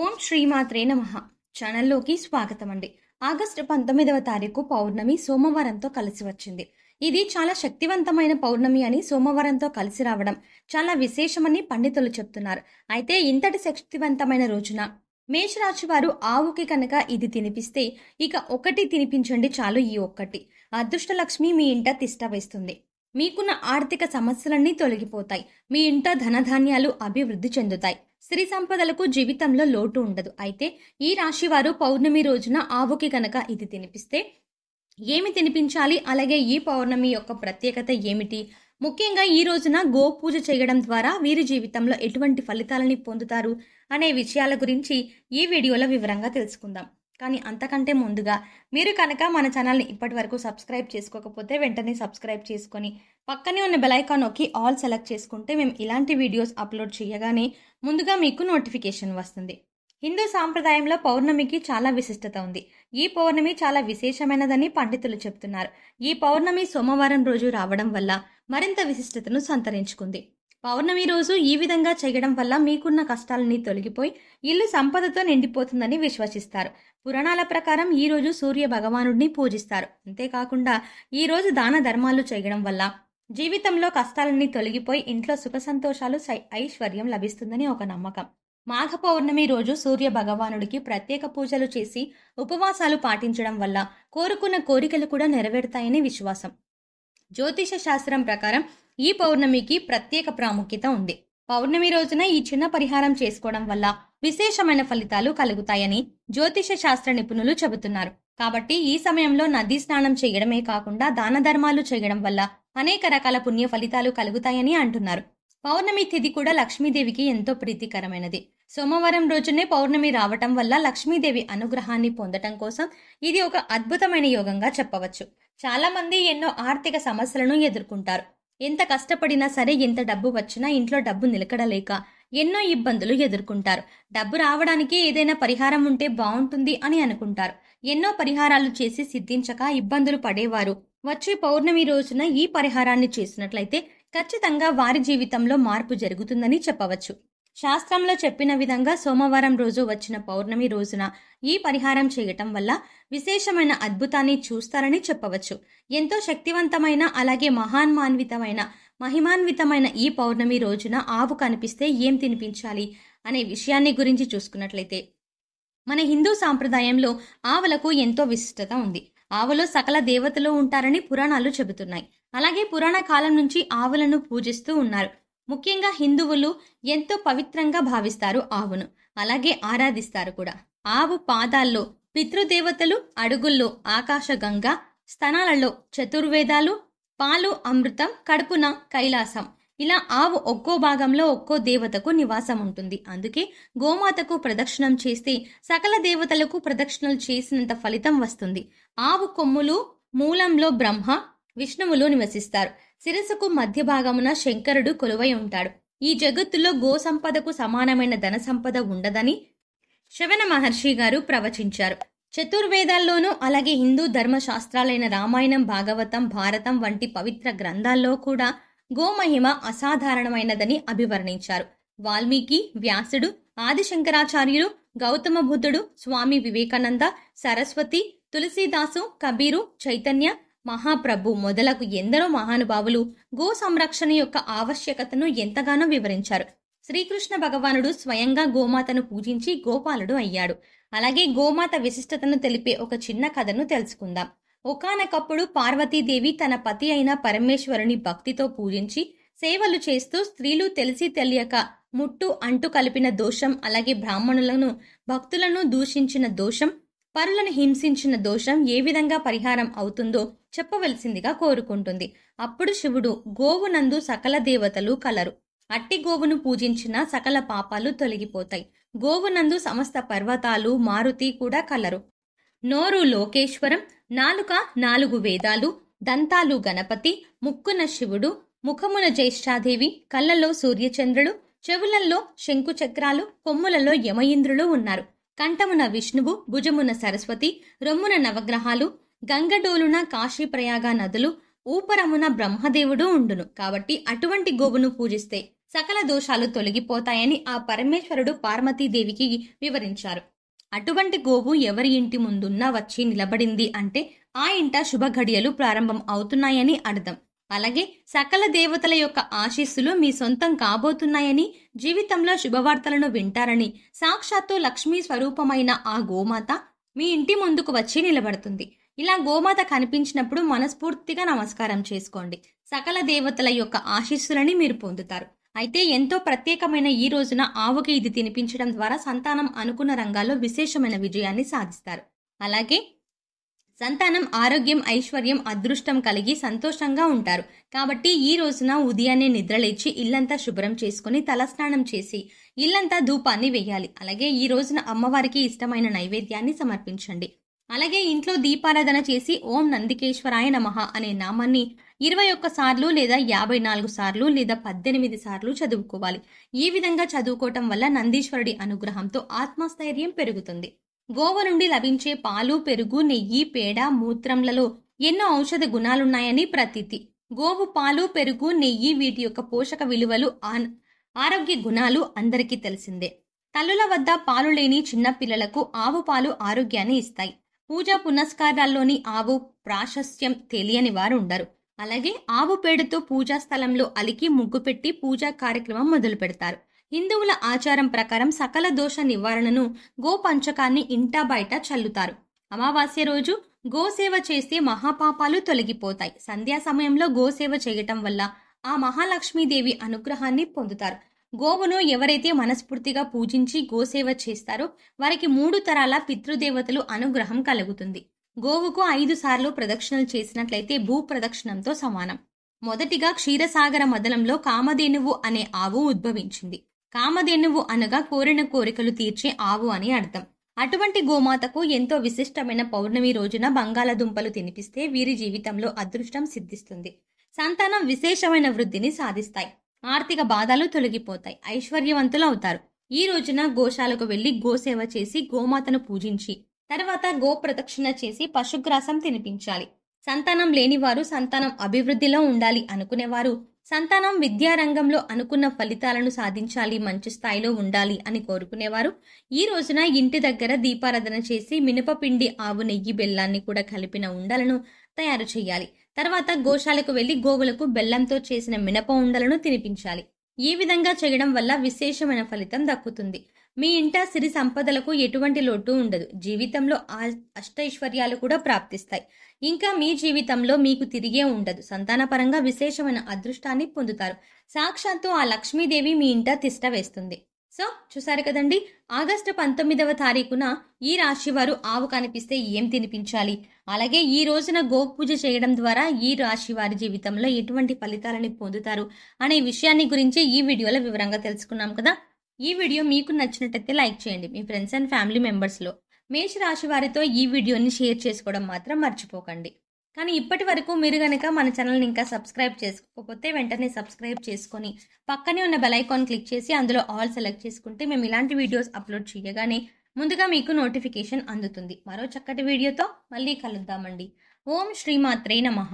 ఓం శ్రీమాత్రే నమ ఛానల్లోకి స్వాగతం అండి ఆగస్టు పంతొమ్మిదవ తారీఖు పౌర్ణమి సోమవారంతో కలిసి వచ్చింది ఇది చాలా శక్తివంతమైన పౌర్ణమి అని సోమవారంతో కలిసి రావడం చాలా విశేషమని పండితులు చెప్తున్నారు అయితే ఇంతటి శక్తివంతమైన రోజున మేషరాశి వారు ఆవుకి కనుక ఇది తినిపిస్తే ఇక ఒకటి తినిపించండి చాలు ఈ ఒక్కటి అదృష్టలక్ష్మి మీ ఇంట తిష్ట వేస్తుంది మీకున్న ఆర్థిక సమస్యలన్నీ తొలగిపోతాయి మీ ఇంట ధనధాన్యాలు అభివృద్ధి చెందుతాయి స్త్రీ సంపదలకు జీవితంలో లోటు ఉండదు అయితే ఈ రాశి వారు పౌర్ణమి రోజున ఆవుకి కనుక ఇది తినిపిస్తే ఏమి తినిపించాలి అలాగే ఈ పౌర్ణమి యొక్క ప్రత్యేకత ఏమిటి ముఖ్యంగా ఈ రోజున గోపూజ చేయడం ద్వారా వీరి జీవితంలో ఎటువంటి ఫలితాలని పొందుతారు అనే విషయాల గురించి ఈ వీడియోలో వివరంగా తెలుసుకుందాం కానీ అంతకంటే ముందుగా మీరు కనుక మన ఛానల్ని ఇప్పటి వరకు సబ్స్క్రైబ్ చేసుకోకపోతే వెంటనే సబ్స్క్రైబ్ చేసుకొని పక్కనే ఉన్న బెలైకాన్ నొక్కి ఆల్ సెలెక్ట్ చేసుకుంటే మేము ఇలాంటి వీడియోస్ అప్లోడ్ చేయగానే ముందుగా మీకు నోటిఫికేషన్ వస్తుంది హిందూ సాంప్రదాయంలో పౌర్ణమికి చాలా విశిష్టత ఉంది ఈ పౌర్ణమి చాలా విశేషమైనదని పండితులు చెప్తున్నారు ఈ పౌర్ణమి సోమవారం రోజు రావడం వల్ల మరింత విశిష్టతను సంతరించుకుంది పౌర్ణమి రోజు ఈ విధంగా చేయడం వల్ల మీకున్న కష్టాలని తొలగిపోయి ఇల్లు సంపదతో నిండిపోతుందని విశ్వసిస్తారు పురాణాల ప్రకారం ఈ రోజు సూర్య భగవానుడిని పూజిస్తారు అంతేకాకుండా ఈ రోజు దాన ధర్మాలు చేయడం వల్ల జీవితంలో కష్టాలన్నీ తొలగిపోయి ఇంట్లో సుఖ సంతోషాలు ఐశ్వర్యం లభిస్తుందని ఒక నమ్మకం మాఘ పౌర్ణమి రోజు సూర్య భగవానుడికి ప్రత్యేక పూజలు చేసి ఉపవాసాలు పాటించడం వల్ల కోరుకున్న కోరికలు కూడా నెరవేరుతాయని విశ్వాసం జ్యోతిష శాస్త్రం ప్రకారం ఈ పౌర్ణమికి ప్రత్యేక ప్రాముఖ్యత ఉంది పౌర్ణమి రోజున ఈ చిన్న పరిహారం చేసుకోవడం వల్ల విశేషమైన ఫలితాలు కలుగుతాయని జ్యోతిష శాస్త్ర నిపుణులు చెబుతున్నారు కాబట్టి ఈ సమయంలో నదీ స్నానం చేయడమే కాకుండా దాన ధర్మాలు చేయడం వల్ల అనేక రకాల పుణ్య ఫలితాలు కలుగుతాయని అంటున్నారు పౌర్ణమి తిథి కూడా లక్ష్మీదేవికి ఎంతో ప్రీతికరమైనది సోమవారం రోజునే పౌర్ణమి రావటం వల్ల లక్ష్మీదేవి అనుగ్రహాన్ని పొందటం కోసం ఇది ఒక అద్భుతమైన యోగంగా చెప్పవచ్చు చాలా మంది ఎన్నో ఆర్థిక సమస్యలను ఎదుర్కొంటారు ఎంత కష్టపడినా సరే ఎంత డబ్బు వచ్చినా ఇంట్లో డబ్బు నిలకడలేక ఎన్నో ఇబ్బందులు ఎదుర్కొంటారు డబ్బు రావడానికి ఏదైనా పరిహారం ఉంటే బాగుంటుంది అని అనుకుంటారు ఎన్నో పరిహారాలు చేసి సిద్ధించక ఇబ్బందులు పడేవారు వచ్చే పౌర్ణమి రోజున ఈ పరిహారాన్ని చేసినట్లయితే ఖచ్చితంగా వారి జీవితంలో మార్పు జరుగుతుందని చెప్పవచ్చు శాస్త్రంలో చెప్పిన విధంగా సోమవారం రోజు వచ్చిన పౌర్ణమి రోజున ఈ పరిహారం చేయటం వల్ల విశేషమైన అద్భుతాన్ని చూస్తారని చెప్పవచ్చు ఎంతో శక్తివంతమైన అలాగే మహాన్మాన్వితమైన మహిమాన్వితమైన ఈ పౌర్ణమి రోజున ఆవు కనిపిస్తే ఏం తినిపించాలి అనే విషయాన్ని గురించి చూసుకున్నట్లయితే మన హిందూ సాంప్రదాయంలో ఆవులకు ఎంతో విశిష్టత ఉంది ఆవులో సకల దేవతలు ఉంటారని పురాణాలు చెబుతున్నాయి అలాగే పురాణ కాలం నుంచి ఆవులను పూజిస్తూ ఉన్నారు ముఖ్యంగా హిందువులు ఎంతో పవిత్రంగా భావిస్తారు ఆవును అలాగే ఆరాధిస్తారు కూడా ఆవు పాదాల్లో పితృదేవతలు అడుగుల్లో ఆకాశగంగ స్థనాలలో చతుర్వేదాలు పాలు అమృతం కడుపున కైలాసం ఇలా ఆవు ఒక్కో భాగంలో ఒక్కో దేవతకు నివాసం ఉంటుంది అందుకే గోమాతకు ప్రదక్షిణం చేస్తే సకల దేవతలకు ప్రదక్షిణలు చేసినంత ఫలితం వస్తుంది ఆవు కొమ్ములు మూలంలో బ్రహ్మ విష్ణువులు నివసిస్తారు శిరసుకు మధ్య భాగమున శంకరుడు కొలువై ఉంటాడు ఈ జగత్తులో గో సంపదకు సమానమైన ధన సంపద ఉండదని శవణ మహర్షి గారు ప్రవచించారు చతుర్వేదాల్లోనూ అలాగే హిందూ ధర్మశాస్త్రాలైన రామాయణం భాగవతం భారతం వంటి పవిత్ర గ్రంథాల్లో కూడా గోమహిమ అసాధారణమైనదని అభివర్ణించారు వాల్మీకి వ్యాసుడు ఆదిశంకరాచార్యులు గౌతమ బుద్ధుడు స్వామి వివేకానంద సరస్వతి తులసీదాసు కబీరు చైతన్య మహాప్రభు మొదలకు ఎందరో మహానుభావులు గో సంరక్షణ యొక్క ఆవశ్యకతను ఎంతగానో వివరించారు శ్రీకృష్ణ భగవానుడు స్వయంగా గోమాతను పూజించి గోపాలుడు అయ్యాడు అలాగే గోమాత విశిష్టతను తెలిపే ఒక చిన్న కథను తెలుసుకుందాం ఒకనకప్పుడు పార్వతీదేవి తన పతి అయిన పరమేశ్వరుని భక్తితో పూజించి సేవలు చేస్తూ స్త్రీలు తెలిసి తెలియక ముట్టు అంటు కలిపిన దోషం అలాగే బ్రాహ్మణులను భక్తులను దూషించిన దోషం పరులను హింసించిన దోషం ఏ విధంగా పరిహారం అవుతుందో చెప్పవలసిందిగా కోరుకుంటుంది అప్పుడు శివుడు గోవునందు సకల దేవతలు కలరు అట్టి గోవును పూజించిన సకల పాపాలు తొలగిపోతాయి గోవునందు సమస్త పర్వతాలు మారుతి కూడా కలరు నోరు లోకేశ్వరం నాలుక నాలుగు వేదాలు దంతాలు గణపతి ముక్కున శివుడు ముఖమున జ్యేష్ఠాదేవి కళ్ళలో సూర్యచంద్రుడు చెవులల్లో శంకుచక్రాలు కొమ్ములలో యమయింద్రులు ఉన్నారు కంఠమున విష్ణువు భుజమున సరస్వతి రొమ్మున నవగ్రహాలు గంగడోలున కాశీప్రయాగ నదులు ఊపరమున బ్రహ్మదేవుడు ఉండును కాబట్టి అటువంటి గోవును పూజిస్తే సకల దోషాలు తొలగిపోతాయని ఆ పరమేశ్వరుడు పార్వతీదేవికి వివరించారు అటువంటి గోవు ఎవరి ఇంటి ముందున్నా వచ్చి నిలబడింది అంటే ఆ ఇంట శుభ ఘడియలు ప్రారంభం అవుతున్నాయని అర్థం అలాగే సకల దేవతల యొక్క ఆశీస్సులు మీ సొంతం కాబోతున్నాయని జీవితంలో శుభవార్తలను వింటారని సాక్షాత్తు లక్ష్మీ స్వరూపమైన ఆ గోమాత మీ ఇంటి ముందుకు వచ్చి నిలబడుతుంది ఇలా గోమాత కనిపించినప్పుడు మనస్ఫూర్తిగా నమస్కారం చేసుకోండి సకల దేవతల యొక్క ఆశీస్సులని మీరు పొందుతారు అయితే ఎంతో ప్రత్యేకమైన ఈ రోజున ఆవుకి ఇది తినిపించడం ద్వారా సంతానం అనుకున్న రంగాల్లో విశేషమైన విజయాన్ని సాధిస్తారు అలాగే సంతానం ఆరోగ్యం ఐశ్వర్యం అదృష్టం కలిగి సంతోషంగా ఉంటారు కాబట్టి ఈ రోజున ఉదయాన్నే నిద్రలేచి ఇల్లంతా శుభ్రం చేసుకుని తలస్నానం చేసి ఇల్లంతా ధూపాన్ని వేయాలి అలాగే ఈ రోజున అమ్మవారికి ఇష్టమైన నైవేద్యాన్ని సమర్పించండి అలాగే ఇంట్లో దీపారాధన చేసి ఓం నందికేశ్వరాయ నమః అనే నామాన్ని ఇరవై ఒక్క సార్లు లేదా యాభై నాలుగు సార్లు లేదా పద్దెనిమిది సార్లు చదువుకోవాలి ఈ విధంగా చదువుకోవటం వల్ల నందీశ్వరుడి అనుగ్రహంతో ఆత్మస్థైర్యం పెరుగుతుంది గోవ నుండి లభించే పాలు పెరుగు నెయ్యి పేడ మూత్రంలలో ఎన్నో ఔషధ గుణాలున్నాయని ప్రతీతి గోవు పాలు పెరుగు నెయ్యి వీటి యొక్క పోషక విలువలు ఆరోగ్య గుణాలు అందరికీ తెలిసిందే తల్లుల వద్ద పాలు లేని చిన్న పిల్లలకు ఆవు పాలు ఆరోగ్యాన్ని ఇస్తాయి పూజా పునస్కారాల్లోని ఆవు ప్రాశస్త్యం తెలియని వారు ఉండరు అలాగే ఆవు పేడతో పూజా స్థలంలో అలికి ముగ్గు పెట్టి పూజా కార్యక్రమం మొదలు పెడతారు హిందువుల ఆచారం ప్రకారం సకల దోష నివారణను గోపంచకాన్ని ఇంటా బయట చల్లుతారు అమావాస్య రోజు గోసేవ చేస్తే మహాపాపాలు తొలగిపోతాయి సంధ్యా సమయంలో గోసేవ చేయటం వల్ల ఆ మహాలక్ష్మీదేవి అనుగ్రహాన్ని పొందుతారు గోవును ఎవరైతే మనస్ఫూర్తిగా పూజించి గోసేవ చేస్తారో వారికి మూడు తరాల పితృదేవతలు అనుగ్రహం కలుగుతుంది గోవుకు ఐదు సార్లు ప్రదక్షిణలు చేసినట్లయితే భూ ప్రదక్షిణంతో సమానం మొదటిగా క్షీరసాగర మదనంలో కామధేనువు అనే ఆవు ఉద్భవించింది కామధేనువు అనగా కోరిన కోరికలు తీర్చే ఆవు అని అర్థం అటువంటి గోమాతకు ఎంతో విశిష్టమైన పౌర్ణమి రోజున బంగాళదుంపలు తినిపిస్తే వీరి జీవితంలో అదృష్టం సిద్ధిస్తుంది సంతానం విశేషమైన వృద్ధిని సాధిస్తాయి ఆర్థిక బాధలు తొలగిపోతాయి ఐశ్వర్యవంతులు అవుతారు ఈ రోజున గోశాలకు వెళ్లి గోసేవ చేసి గోమాతను పూజించి తర్వాత గో ప్రదక్షిణ చేసి పశుగ్రాసం తినిపించాలి సంతానం లేనివారు సంతానం అభివృద్ధిలో ఉండాలి అనుకునేవారు సంతానం విద్యారంగంలో అనుకున్న ఫలితాలను సాధించాలి మంచి స్థాయిలో ఉండాలి అని కోరుకునేవారు ఈ రోజున ఇంటి దగ్గర దీపారాధన చేసి మినపపిండి ఆవు నెయ్యి బెల్లాన్ని కూడా కలిపిన ఉండలను తయారు చేయాలి తర్వాత గోశాలకు వెళ్లి గోవులకు బెల్లంతో చేసిన మినప ఉండలను తినిపించాలి ఈ విధంగా చేయడం వల్ల విశేషమైన ఫలితం దక్కుతుంది మీ ఇంట సిరి సంపదలకు ఎటువంటి లోటు ఉండదు జీవితంలో అష్టైశ్వర్యాలు కూడా ప్రాప్తిస్తాయి ఇంకా మీ జీవితంలో మీకు తిరిగే ఉండదు సంతానపరంగా విశేషమైన అదృష్టాన్ని పొందుతారు సాక్షాత్తు ఆ లక్ష్మీదేవి మీ ఇంట తిష్ట వేస్తుంది సో చూసారు కదండి ఆగస్టు పంతొమ్మిదవ తారీఖున ఈ రాశి వారు ఆవు కనిపిస్తే ఏం తినిపించాలి అలాగే ఈ రోజున గోపూజ చేయడం ద్వారా ఈ రాశి వారి జీవితంలో ఎటువంటి ఫలితాలని పొందుతారు అనే విషయాన్ని గురించి ఈ వీడియోలో వివరంగా తెలుసుకున్నాం కదా ఈ వీడియో మీకు నచ్చినట్టయితే లైక్ చేయండి మీ ఫ్రెండ్స్ అండ్ ఫ్యామిలీ మెంబర్స్లో మేషరాశి రాశి వారితో ఈ వీడియోని షేర్ చేసుకోవడం మాత్రం మర్చిపోకండి కానీ ఇప్పటి వరకు మీరు కనుక మన ఛానల్ని ఇంకా సబ్స్క్రైబ్ చేసుకోకపోతే వెంటనే సబ్స్క్రైబ్ చేసుకొని పక్కనే ఉన్న బెల్ ఐకాన్ క్లిక్ చేసి అందులో ఆల్ సెలెక్ట్ చేసుకుంటే మేము ఇలాంటి వీడియోస్ అప్లోడ్ చేయగానే ముందుగా మీకు నోటిఫికేషన్ అందుతుంది మరో చక్కటి వీడియోతో మళ్ళీ కలుద్దామండి ఓం శ్రీమాత్రే నమః